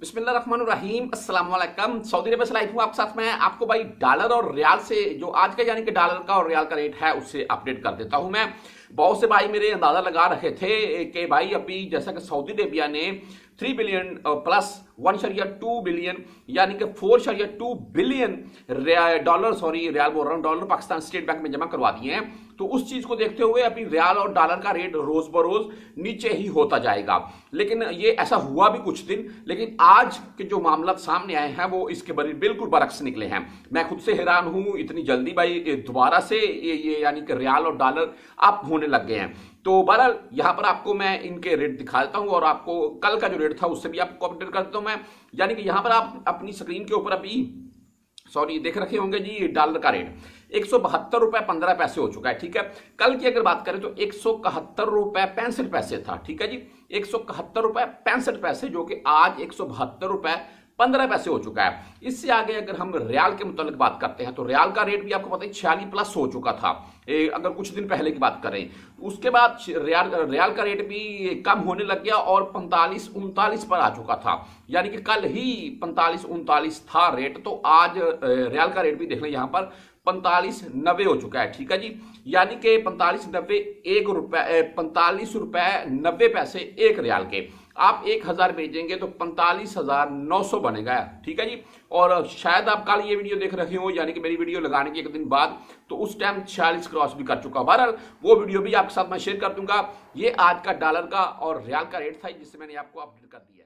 बिस्मिल्लाम Aslam Saudi अरब से life हूँ आपके साथ में आपको भाई डॉलर और रियाल से जो आज का यानी कि डॉलर का और रियाल का रेट है उससे अपडेट कर देता हूँ मैं बहुत से भाई मेरे अंदाज़ा लगा रहे थे कि भाई अभी जैसा कि सऊदी अरेबिया ने थ्री बिलियन प्लस वन शरिया टू बिलियन यानी कि फोर शरिया two billion dollar sorry riyal बोल रहा हूँ डॉलर पाकिस्तान स्टेट बैंक में जमा करवा दिए हैं तो उस चीज को देखते हुए अभी रियाल और डॉलर का रेट रोज बरोज नीचे ही होता जाएगा लेकिन ये ऐसा हुआ भी कुछ दिन लेकिन आज के जो मामला सामने आए हैं वो इसके बड़ी बिल्कुल बरक्स निकले हैं मैं खुद से हैरान हूं इतनी जल्दी भाई दोबारा से ये, ये यानी कि रियाल और डॉलर अप होने लग गए हैं तो बहरहाल यहाँ पर आपको मैं इनके रेट दिखा देता हूं और आपको कल का जो रेट अपडेट था उससे भी आपको अपडेट कर देता हूँ मैं यानी कि यहाँ पर आप अपनी स्क्रीन के ऊपर अभी सॉरी देख रखे होंगे जी डॉलर का रेट एक सौ बहत्तर रुपए पंद्रह पैसे हो चुका है ठीक है कल की अगर बात करें तो एक सौ इकहत्तर रुपए पैंसठ पैसे था ठीक है जी एक सौ इकहत्तर रुपए पैंसठ पैसे जो कि आज एक सौ बहत्तर रुपए पंद्रह पैसे हो चुका है इससे आगे अगर हम रियाल के मुतल बात करते हैं तो रियाल का रेट भी आपको पता है छियालीस प्लस हो चुका था ए, अगर कुछ दिन पहले की बात करें उसके बाद रियाल रियाल का रेट भी कम होने लग गया और पैंतालीस उनतालीस पर आ चुका था यानी कि कल ही पैंतालीस उनतालीस था रेट तो आज रियाल का रेट भी देख लें यहाँ पर पैंतालीस नब्बे हो चुका है ठीक है जी यानी कि पैंतालीस नब्बे एक रुपए पैंतालीस रुपए नब्बे पैसे एक रियाल के आप एक हजार भेजेंगे तो पैंतालीस हजार नौ सौ बनेगा ठीक है जी और शायद आप कल ये वीडियो देख रहे हो यानी कि मेरी वीडियो लगाने के एक दिन बाद तो उस टाइम छियालीस क्रॉस भी कर चुका बहरहाल वो वीडियो भी आपके साथ मैं शेयर कर दूंगा ये आज का डॉलर का और रियाल का रेट था जिससे मैंने आपको अपडेट कर दिया